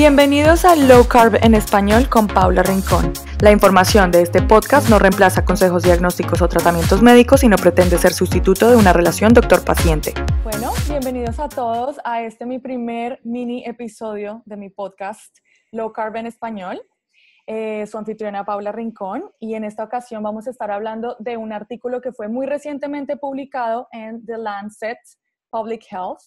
Bienvenidos a Low Carb en Español con Paula Rincón. La información de este podcast no reemplaza consejos diagnósticos o tratamientos médicos y no pretende ser sustituto de una relación doctor-paciente. Bueno, bienvenidos a todos a este mi primer mini episodio de mi podcast Low Carb en Español. Eh, su anfitriona Paula Rincón y en esta ocasión vamos a estar hablando de un artículo que fue muy recientemente publicado en The Lancet Public Health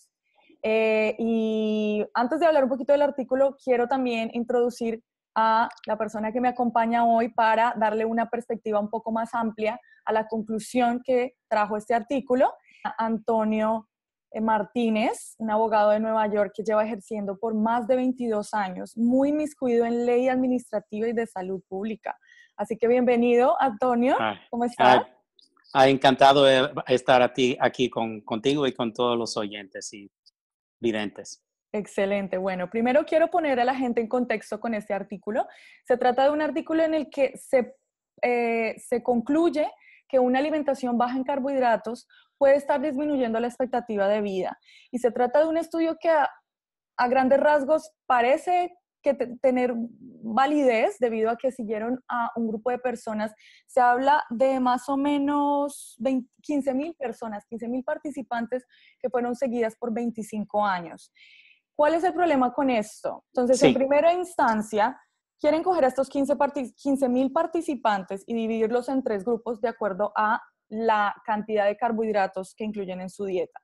eh, y antes de hablar un poquito del artículo, quiero también introducir a la persona que me acompaña hoy para darle una perspectiva un poco más amplia a la conclusión que trajo este artículo. Antonio eh, Martínez, un abogado de Nueva York que lleva ejerciendo por más de 22 años, muy miscuido en ley administrativa y de salud pública. Así que bienvenido, Antonio. Ah, ¿Cómo estás? Ha ah, ah, encantado estar aquí, aquí con, contigo y con todos los oyentes. Y videntes. Excelente. Bueno, primero quiero poner a la gente en contexto con este artículo. Se trata de un artículo en el que se, eh, se concluye que una alimentación baja en carbohidratos puede estar disminuyendo la expectativa de vida. Y se trata de un estudio que a, a grandes rasgos parece que tener validez debido a que siguieron a un grupo de personas. Se habla de más o menos 15.000 15 mil personas, 15 mil participantes que fueron seguidas por 25 años. ¿Cuál es el problema con esto? Entonces, en primera instancia, quieren coger a estos 15 mil participantes y dividirlos en tres grupos de acuerdo a la cantidad de carbohidratos que incluyen en su dieta.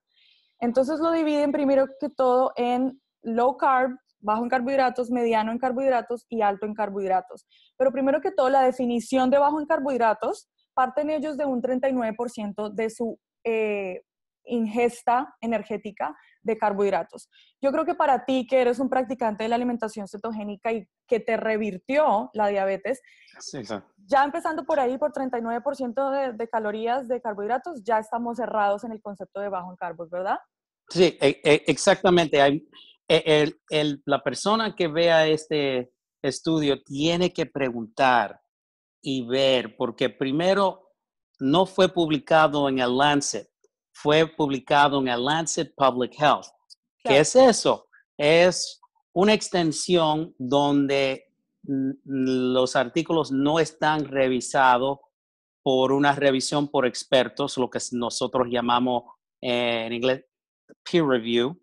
Entonces lo dividen primero que todo en low carb, bajo en carbohidratos, mediano en carbohidratos y alto en carbohidratos. Pero primero que todo, la definición de bajo en carbohidratos, parten ellos de un 39% de su eh, ingesta energética de carbohidratos. Yo creo que para ti, que eres un practicante de la alimentación cetogénica y que te revirtió la diabetes, ya empezando por ahí, por 39% de, calorías de carbohidratos, ya estamos cerrados en el concepto de bajo en carbohidratos ¿verdad? Sí, e, e, exactamente. E, la persona que vea este estudio tiene que preguntar y ver, porque primero no fue publicado en el Lancet, fue publicado en el Lancet Public Health. ¿Qué es eso? Es una extensión donde los artículos no están revisados por una revisión por expertos, lo que nosotros llamamos eh, en inglés peer review,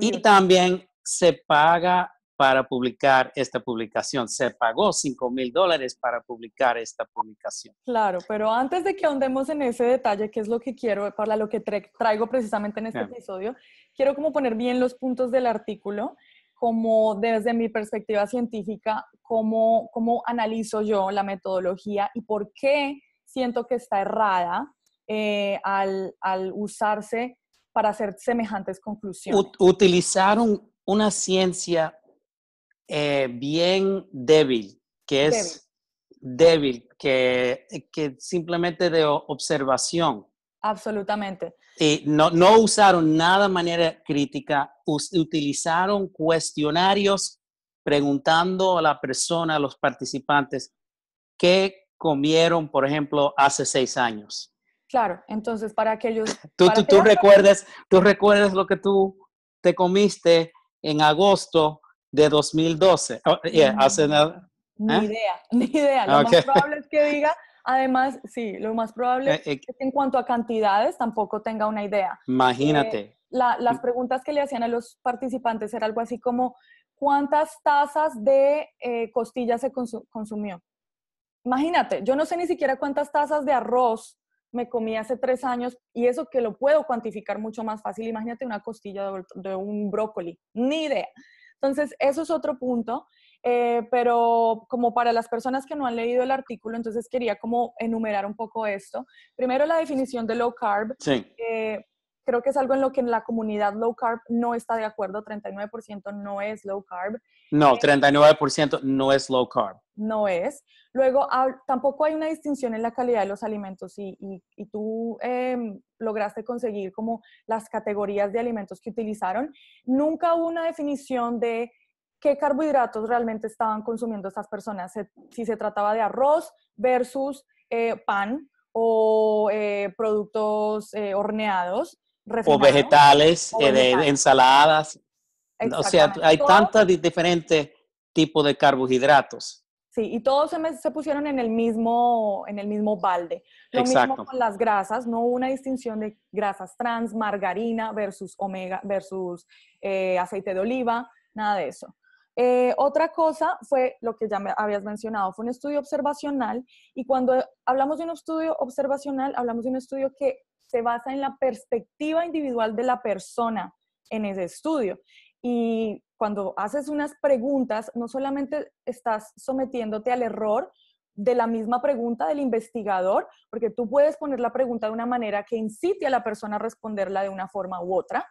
y también se paga para publicar esta publicación. Se pagó 5 mil dólares para publicar esta publicación. Claro, pero antes de que ahondemos en ese detalle, que es lo que quiero, para lo que traigo precisamente en este episodio, quiero como poner bien los puntos del artículo, como desde mi perspectiva científica, cómo, cómo analizo yo la metodología y por qué siento que está errada eh, al, al usarse para hacer semejantes conclusiones. utilizaron una ciencia eh, bien débil, que es débil, que, que, simplemente de observación. Absolutamente. Y no, no usaron nada de manera crítica, utilizaron cuestionarios preguntando a la persona, a los participantes, qué comieron, por ejemplo, hace seis años. Claro, entonces para aquellos... Tú, tú, tú, recuerdas, tú lo que tú te comiste en agosto de 2012. Oh, hace nada. Ni ¿eh? idea, ni idea. Lo más probable es que diga, además, sí, lo más probable eh, eh, es que en cuanto a cantidades tampoco tenga una idea. Imagínate. las mm. preguntas que le hacían a los participantes era algo así como, ¿cuántas tazas de costillas se consumió? Imagínate, yo no sé ni siquiera cuántas tazas de arroz me comí hace tres años y eso que lo puedo cuantificar mucho más fácil. Imagínate una costilla de, un brócoli, ni idea. Entonces, eso es otro punto, eh, pero como para las personas que no han leído el artículo, entonces quería como enumerar un poco esto. Primero, la definición de low carb. Sí. Eh, creo que es algo en lo que en la comunidad low carb no está de acuerdo. 39% no es low carb. No, 39% eh, no es low carb. No es. Luego, tampoco hay una distinción en la calidad de los alimentos y, y, tú em, lograste conseguir como las categorías de alimentos que utilizaron. Nunca hubo una definición de qué carbohidratos realmente estaban consumiendo estas personas, si se trataba de arroz versus eh, pan, o eh, productos horneados o vegetales, eh, ensaladas. O sea, hay tantos diferentes tipos de carbohidratos. Sí, y todos se, se, pusieron en el mismo, en el mismo balde. Lo mismo con las grasas, no hubo una distinción de grasas trans, margarina versus omega, versus eh, aceite de oliva, nada de eso. Eh, otra cosa fue lo que ya me habías mencionado, fue un estudio observacional y cuando hablamos de un estudio observacional, hablamos de un estudio que se basa en la perspectiva individual de la persona en ese estudio. Y cuando haces unas preguntas, no solamente estás sometiéndote al error de la misma pregunta del investigador, porque tú puedes poner la pregunta de una manera que incite a la persona a responderla de una forma u otra,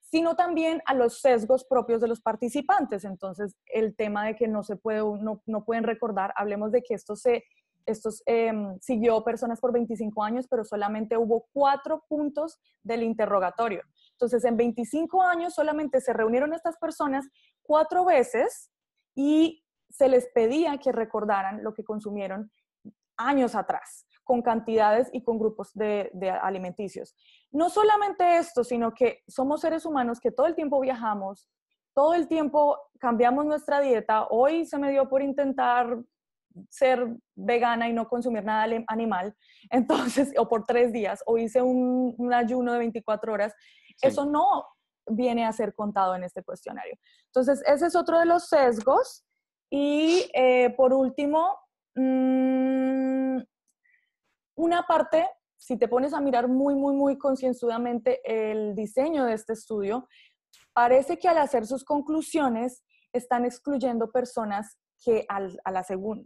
sino también a los sesgos propios de los participantes. Entonces, el tema de que no se puede, pueden recordar, hablemos de que esto se estos em, siguió personas por 25 años, pero solamente hubo cuatro puntos del interrogatorio. Entonces, en 25 años solamente se reunieron estas personas cuatro veces y se les pedía que recordaran lo que consumieron años atrás, con cantidades y con grupos de, alimenticios. No solamente esto, sino que somos seres humanos que todo el tiempo viajamos, todo el tiempo cambiamos nuestra dieta. Hoy se me dio por intentar ser vegana y no consumir nada animal, entonces, o por tres días, o hice un, ayuno de 24 horas, eso no viene a ser contado en este cuestionario. Entonces, ese es otro de los sesgos. Y eh, por último, mm, una parte, si te pones a mirar muy, muy, muy concienzudamente el diseño de este estudio, parece que al hacer sus conclusiones están excluyendo personas que al, a la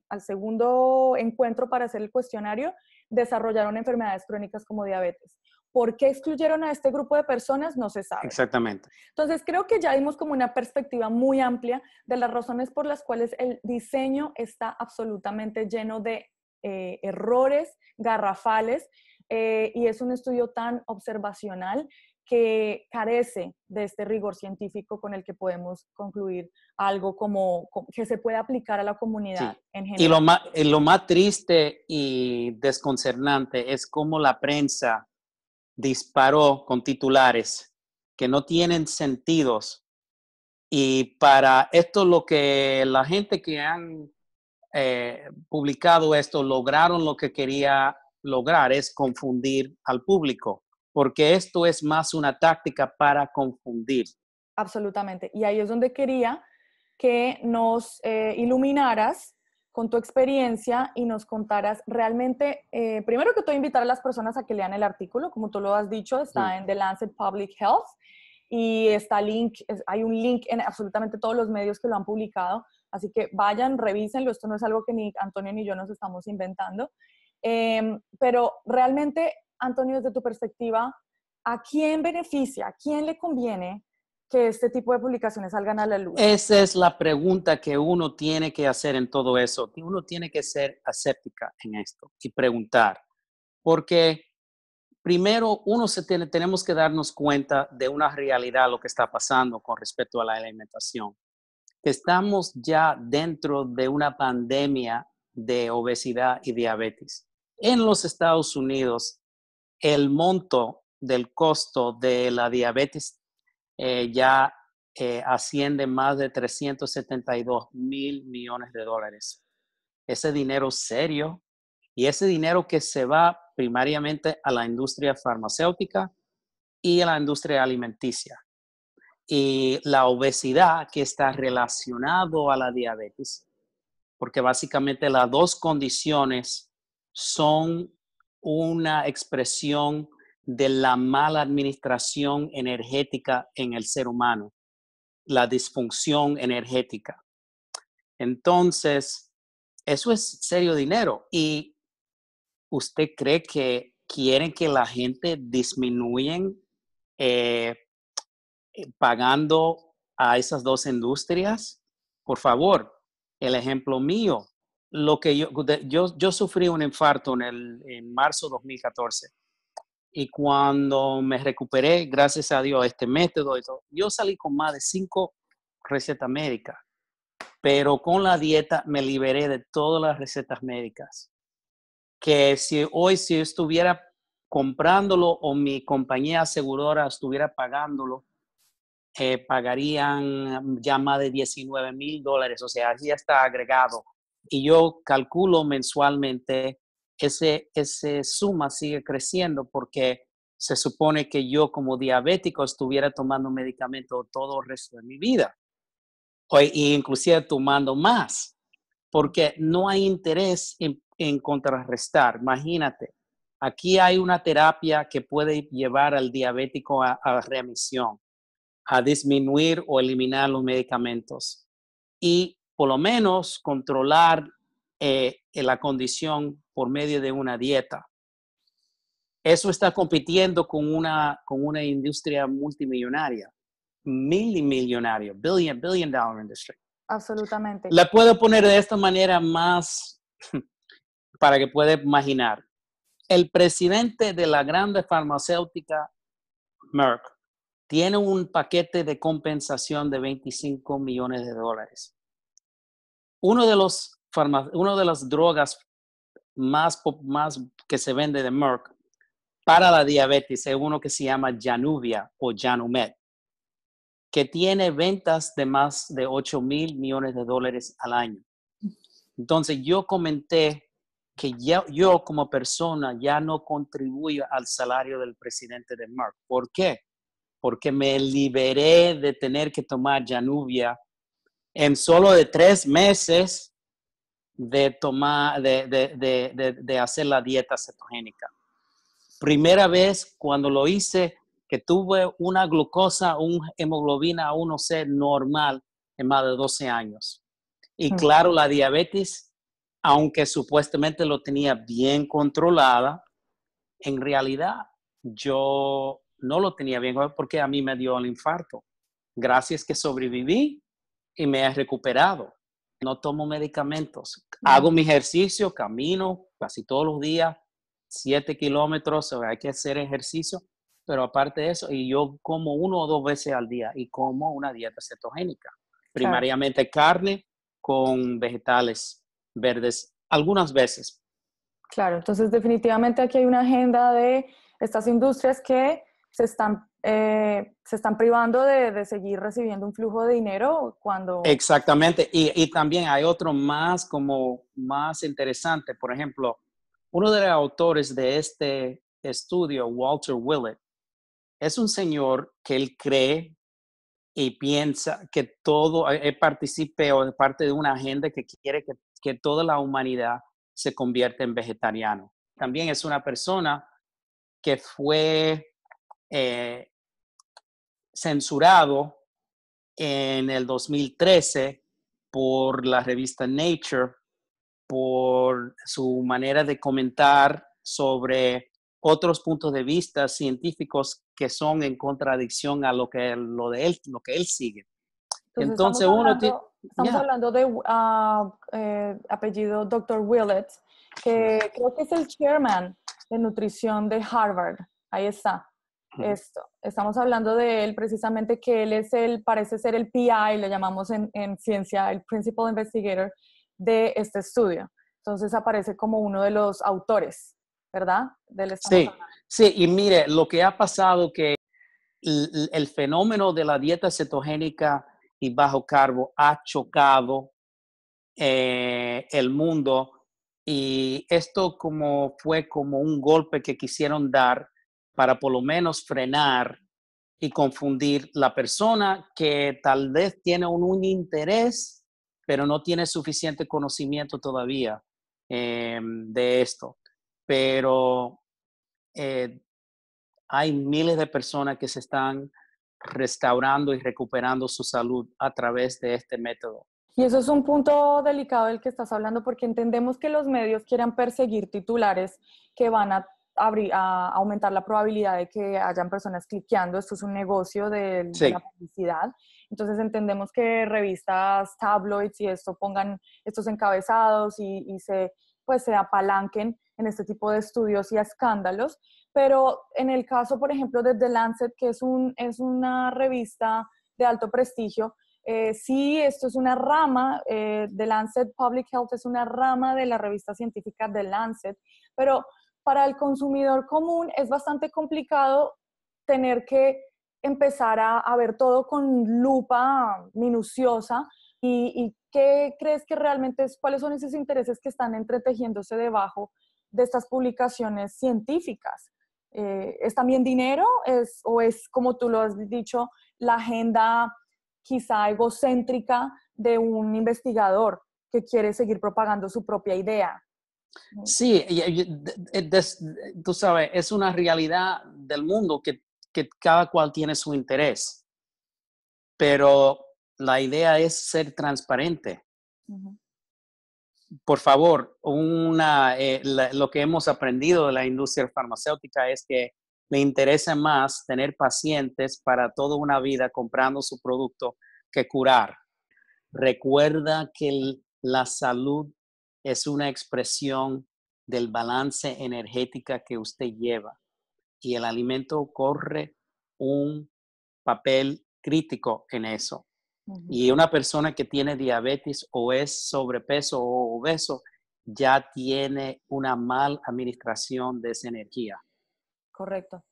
al segundo encuentro para hacer el cuestionario desarrollaron enfermedades crónicas como diabetes. ¿Por qué excluyeron a este grupo de personas? No se sabe. Exactamente. Entonces, creo que ya dimos como una perspectiva muy amplia de las razones por las cuales el diseño está absolutamente lleno de eh, errores garrafales eh, y es un estudio tan observacional que carece de este rigor científico con el que podemos concluir algo como, que se puede aplicar a la comunidad en general. Y lo más, triste y desconcertante es cómo la prensa disparó con titulares que no tienen sentidos. Y para esto lo que la gente que han eh, publicado esto lograron lo que quería lograr es confundir al público porque esto es más una táctica para confundir. Absolutamente. Y ahí es donde quería que nos eh, iluminaras con tu experiencia y nos contaras realmente, eh, primero que todo, invitar a las personas a que lean el artículo, como tú lo has dicho, está en The Lancet Public Health y está link, hay un link en absolutamente todos los medios que lo han publicado, así que vayan, revísenlo, esto no es algo que ni Antonio ni yo nos estamos inventando, em, pero realmente Antonio, desde tu perspectiva, ¿a quién beneficia, a quién le conviene que este tipo de publicaciones salgan a la luz? Esa es la pregunta que uno tiene que hacer en todo eso. Uno tiene que ser aséptica en esto y preguntar, porque primero uno se tiene, tenemos que darnos cuenta de una realidad, lo que está pasando con respecto a la alimentación. Estamos ya dentro de una pandemia de obesidad y diabetes. En los Estados Unidos el monto del costo de la diabetes eh, ya eh, asciende más de 372 mil millones de dólares. Ese dinero serio y ese dinero que se va primariamente a la industria farmacéutica y a la industria alimenticia. Y la obesidad que está relacionado a la diabetes, porque básicamente las dos condiciones son una expresión de la mala administración energética en el ser humano, la disfunción energética. Entonces, eso es serio dinero. ¿Y usted cree que quieren que la gente disminuya eh, eh, pagando a esas dos industrias? Por favor, el ejemplo mío, lo que yo, sufrí un infarto en, el, en marzo 2014 y cuando me recuperé, gracias a Dios, este método yo salí con más de cinco recetas médicas, pero con la dieta me liberé de todas las recetas médicas. Que si hoy, si estuviera comprándolo o mi compañía aseguradora estuviera pagándolo, eh, pagarían ya más de 19 mil dólares, o sea, ya está agregado y yo calculo mensualmente, ese, ese suma sigue creciendo porque se supone que yo como diabético estuviera tomando medicamento todo el resto de mi vida, o, e inclusive tomando más, porque no hay interés en, contrarrestar. Imagínate, aquí hay una terapia que puede llevar al diabético a, a, remisión, a disminuir o eliminar los medicamentos. Y por lo menos controlar eh, eh, la condición por medio de una dieta. Eso está compitiendo con una, industria multimillonaria, milimillonaria, billion, billion dollar industry. Absolutamente. La puedo poner de esta manera más para que pueda imaginar. El presidente de la grande farmacéutica Merck tiene un paquete de compensación de 25 millones de dólares uno de los una de las drogas más, más que se vende de Merck para la diabetes es uno que se llama Januvia o Janumet, que tiene ventas de más de 8 mil millones de dólares al año. Entonces yo comenté que yo como persona ya no contribuyo al salario del presidente de Merck. ¿Por qué? Porque me liberé de tener que tomar Januvia en solo de tres meses de, tomar, de, hacer la dieta cetogénica. Primera vez cuando lo hice, que tuve una glucosa, una hemoglobina 1C normal en más de 12 años. Y claro, la diabetes, aunque supuestamente lo tenía bien controlada, en realidad yo no lo tenía bien porque a mí me dio el infarto. Gracias que sobreviví, y me he recuperado. No tomo medicamentos. Mm. Hago mi ejercicio, camino casi todos los días, siete kilómetros, hay que hacer ejercicio, pero aparte de eso, y yo como uno o dos veces al día y como una dieta cetogénica, primariamente carne con vegetales verdes algunas veces. Claro, entonces definitivamente aquí hay una agenda de estas industrias que se están eh, se están privando de, de, seguir recibiendo un flujo de dinero cuando... Exactamente, y, y, también hay otro más como más interesante, por ejemplo, uno de los autores de este estudio, Walter Willett, es un señor que él cree y piensa que todo, eh, él participe o es parte de una agenda que quiere que, que toda la humanidad se convierta en vegetariano. También es una persona que fue eh, censurado en el 2013 por la revista Nature por su manera de comentar sobre otros puntos de vista científicos que son en contradicción a lo que, lo de él, lo que él sigue. Entonces, uno... Hablando, estamos hablando de ah, eh, apellido Dr. Willett, que creo que es el chairman de nutrición de Harvard. Ahí está esto. Estamos hablando de él precisamente que él es el, parece ser el PI, le llamamos en, en ciencia, el Principal Investigator de este estudio. Entonces aparece como uno de los autores, ¿verdad? Del sí, sí, y mire, lo que ha pasado que el, fenómeno de la dieta cetogénica y bajo carbo ha chocado eh, el mundo y esto como fue como un golpe que quisieron dar para por lo menos frenar y confundir la persona que tal vez tiene un, interés, pero no tiene suficiente conocimiento todavía em, de esto. Pero eh, hay miles de personas que se están restaurando y recuperando su salud a través de este método. Y eso es un punto delicado del que estás hablando porque entendemos que los medios quieran perseguir titulares que van a aumentar la probabilidad de que hayan personas cliqueando. Esto es un negocio de, la publicidad. Entonces entendemos que revistas, tabloids y esto pongan estos encabezados y, se, pues, se apalanquen en este tipo de estudios y escándalos. Pero en el caso, por ejemplo, de The Lancet, que es, un, es una revista de alto prestigio, eh, sí, esto es una rama, eh, The Lancet Public Health es una rama de la revista científica The Lancet, pero para el consumidor común es bastante complicado tener que empezar a, ver todo con lupa minuciosa y, qué crees que realmente es, cuáles son esos intereses que están entretejiéndose debajo de estas publicaciones científicas. Eh, ¿Es también dinero o es, como tú lo has dicho, la agenda quizá egocéntrica de un investigador que quiere seguir propagando su propia idea? Sí, eh, tú sabes, es una realidad del mundo que, cada cual tiene su interés, pero la idea es ser transparente. Por favor, una, eh, lo que hemos aprendido de la industria farmacéutica es que le interesa más tener pacientes para toda una vida comprando su producto que curar. Recuerda que la salud es una expresión del balance energética que usted lleva y el alimento corre un papel crítico en eso. Y una persona que tiene diabetes o es sobrepeso o obeso ya tiene una mal administración de esa energía. Correcto.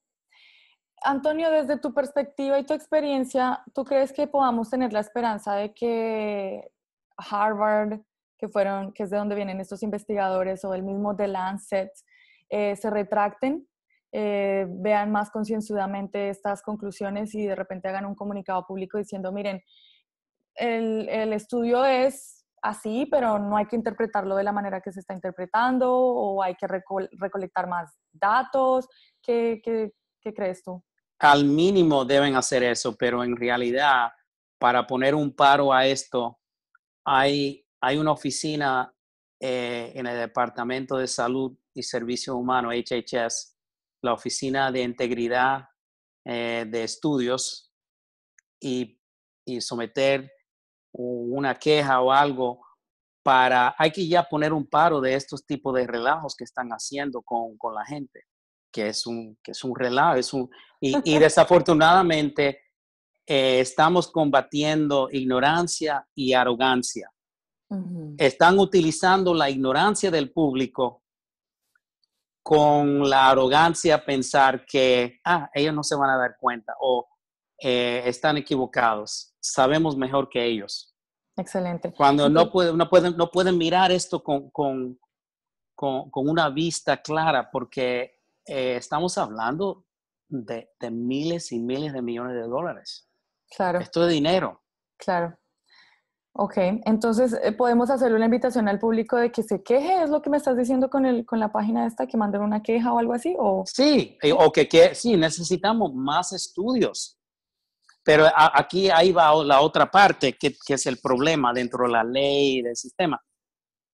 Antonio, desde tu perspectiva y tu experiencia, ¿tú crees que podamos tener la esperanza de que Harvard, que fueron, que es de donde vienen estos investigadores o el mismo The Lancet, eh, se retracten, eh, vean más concienzudamente estas conclusiones y de repente hagan un comunicado público diciendo, miren, el, el estudio es así, pero no hay que interpretarlo de la manera que se está interpretando o hay que recolectar más datos. ¿Qué, ¿Qué, qué, crees tú? Al mínimo deben hacer eso, pero en realidad, para poner un paro a esto, hay hay una oficina eh, en el Departamento de Salud y Servicios Humanos, HHS, la Oficina de Integridad eh, de Estudios, y, y, someter una queja o algo para, hay que ya poner un paro de estos tipos de relajos que están haciendo con, con la gente, que es un, que es un relajo, es y, desafortunadamente eh, estamos combatiendo ignorancia y arrogancia están utilizando la ignorancia del público con la arrogancia a pensar que, ah, ellos no se van a dar cuenta o eh, están equivocados, sabemos mejor que ellos. Excelente. Cuando no, pues no, pueden, no pueden mirar esto con, una vista clara porque eh, estamos hablando de, de, miles y miles de millones de dólares. Claro. Esto es dinero. Claro. Ok, entonces eh, podemos hacerle una invitación al público de que se queje, es lo que me estás diciendo con, el, con la página esta, que manden una queja o algo así. O... Sí, eh, o que, que sí, necesitamos más estudios. Pero aquí ahí va la otra parte, que, que, es el problema dentro de la ley del sistema.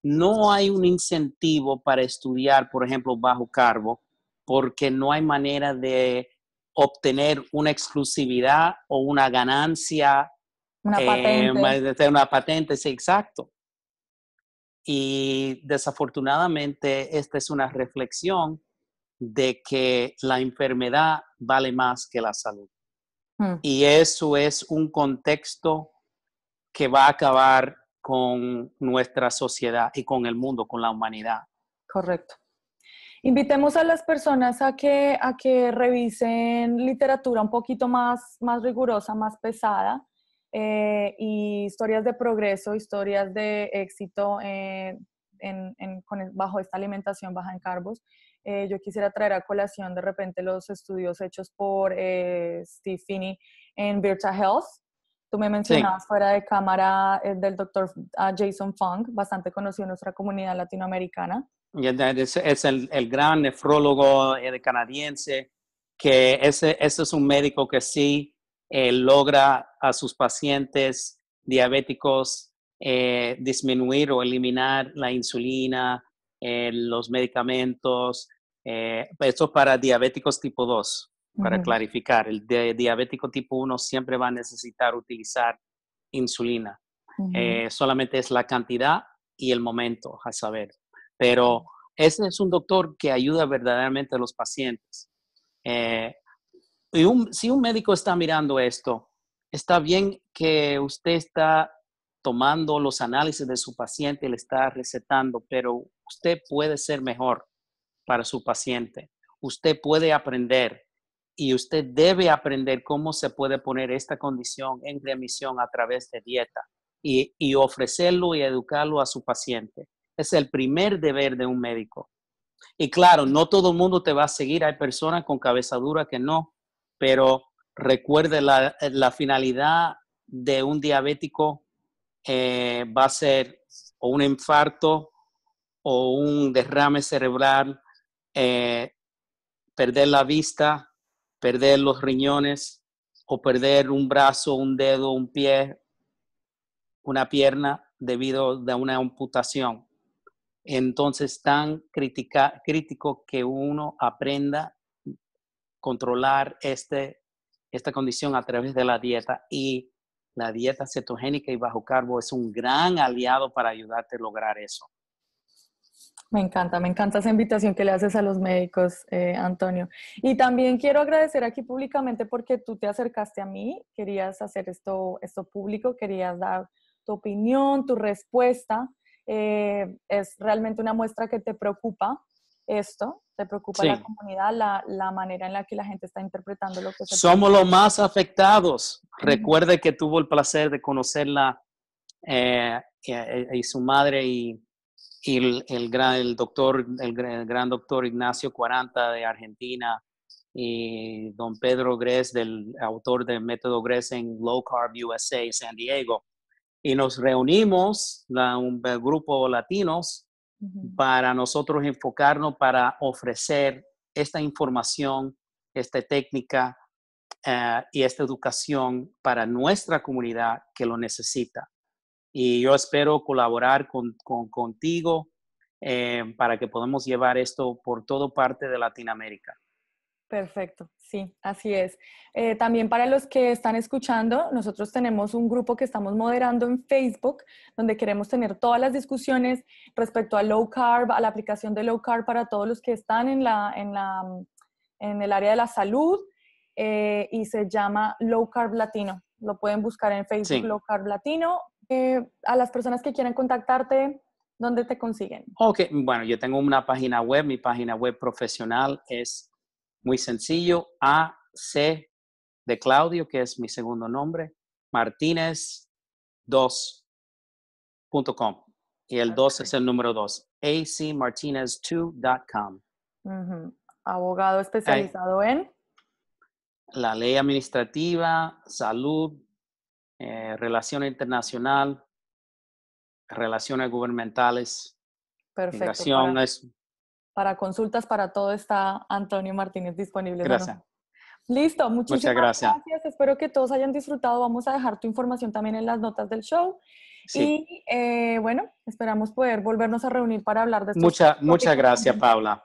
No hay un incentivo para estudiar, por ejemplo, bajo cargo, porque no hay manera de obtener una exclusividad o una ganancia una eh, patente. una patente, sí, exacto. Y desafortunadamente esta es una reflexión de que la enfermedad vale más que la salud. Mm. Y eso es un contexto que va a acabar con nuestra sociedad y con el mundo, con la humanidad. Correcto. Invitemos a las personas a que, a que revisen literatura un poquito más, más rigurosa, más pesada, eh, y historias de progreso, historias de éxito eh, en, con bajo esta alimentación baja en carbos. Eh, yo quisiera traer a colación de repente los estudios hechos por Steve Finney en Virta Health. Tú me mencionabas fuera de cámara del doctor ah, Jason Funk, bastante conocido en nuestra comunidad latinoamericana. Es, el, gran nefrólogo canadiense, que ese, ese es un médico que sí logra a sus pacientes diabéticos eh, disminuir o eliminar la insulina, eh, los medicamentos, eh, esto para diabéticos tipo 2, para clarificar, el diabético tipo 1 siempre va a necesitar utilizar insulina. Eh, solamente es la cantidad y el momento a saber. Pero ese es un doctor que ayuda verdaderamente a los pacientes. y si un médico está mirando esto, está bien que usted está tomando los análisis de su paciente y le está recetando, pero usted puede ser mejor para su paciente. Usted puede aprender y usted debe aprender cómo se puede poner esta condición en remisión a través de dieta y, y ofrecerlo y educarlo a su paciente. Es el primer deber de un médico. Y claro, no todo el mundo te va a seguir. Hay personas con cabeza dura que no, pero Recuerde, la, finalidad de un diabético eh, va a ser o un infarto o un derrame cerebral, eh, perder la vista, perder los riñones o perder un brazo, un dedo, un pie, una pierna debido a una amputación. Entonces, tan crítico que uno aprenda controlar este esta condición a través de la dieta y la dieta cetogénica y bajo carbo es un gran aliado para ayudarte a lograr eso. Me encanta, me encanta esa invitación que le haces a los médicos, eh, Antonio. Y también quiero agradecer aquí públicamente porque tú te acercaste a mí, querías hacer esto, esto público, querías dar tu opinión, tu respuesta. Eh, es realmente una muestra que te preocupa esto, te preocupa la comunidad, la, manera en la que la gente está interpretando lo que se Somos los más afectados. Recuerde que tuvo el placer de conocerla eh, y su madre y, el, gran, doctor, el, gran doctor Ignacio Cuaranta de Argentina y don Pedro gres del autor del método gres en Low Carb USA, San Diego. Y nos reunimos, un, grupo latinos, para nosotros enfocarnos para ofrecer esta información, esta técnica eh, y esta educación para nuestra comunidad que lo necesita. Y yo espero colaborar con, contigo eh, para que podamos llevar esto por toda parte de Latinoamérica. Perfecto, sí, así es. Eh, también para los que están escuchando, nosotros tenemos un grupo que estamos moderando en Facebook, donde queremos tener todas las discusiones respecto a low carb, a la aplicación de low carb para todos los que están en, la, en, la, en el área de la salud eh, y se llama Low Carb Latino. Lo pueden buscar en Facebook, Low Carb Latino. Eh, a las personas que quieran contactarte, ¿dónde te consiguen? Ok, bueno, yo tengo una página web, mi página web profesional es muy sencillo, A.C. de Claudio, que es mi segundo nombre, martinez 2com Y el 2 es el número 2, acmartinez2.com. Abogado especializado en la ley administrativa, salud, eh, relación internacional, relaciones gubernamentales, Perfecto, para consultas, para todo está Antonio Martínez disponible. Gracias. Listo, muchísimas Muchas gracias. Espero que todos hayan disfrutado. Vamos a dejar tu información también en las notas del show. Y eh, bueno, esperamos poder volvernos a reunir para hablar de esto. muchas gracias, Paula.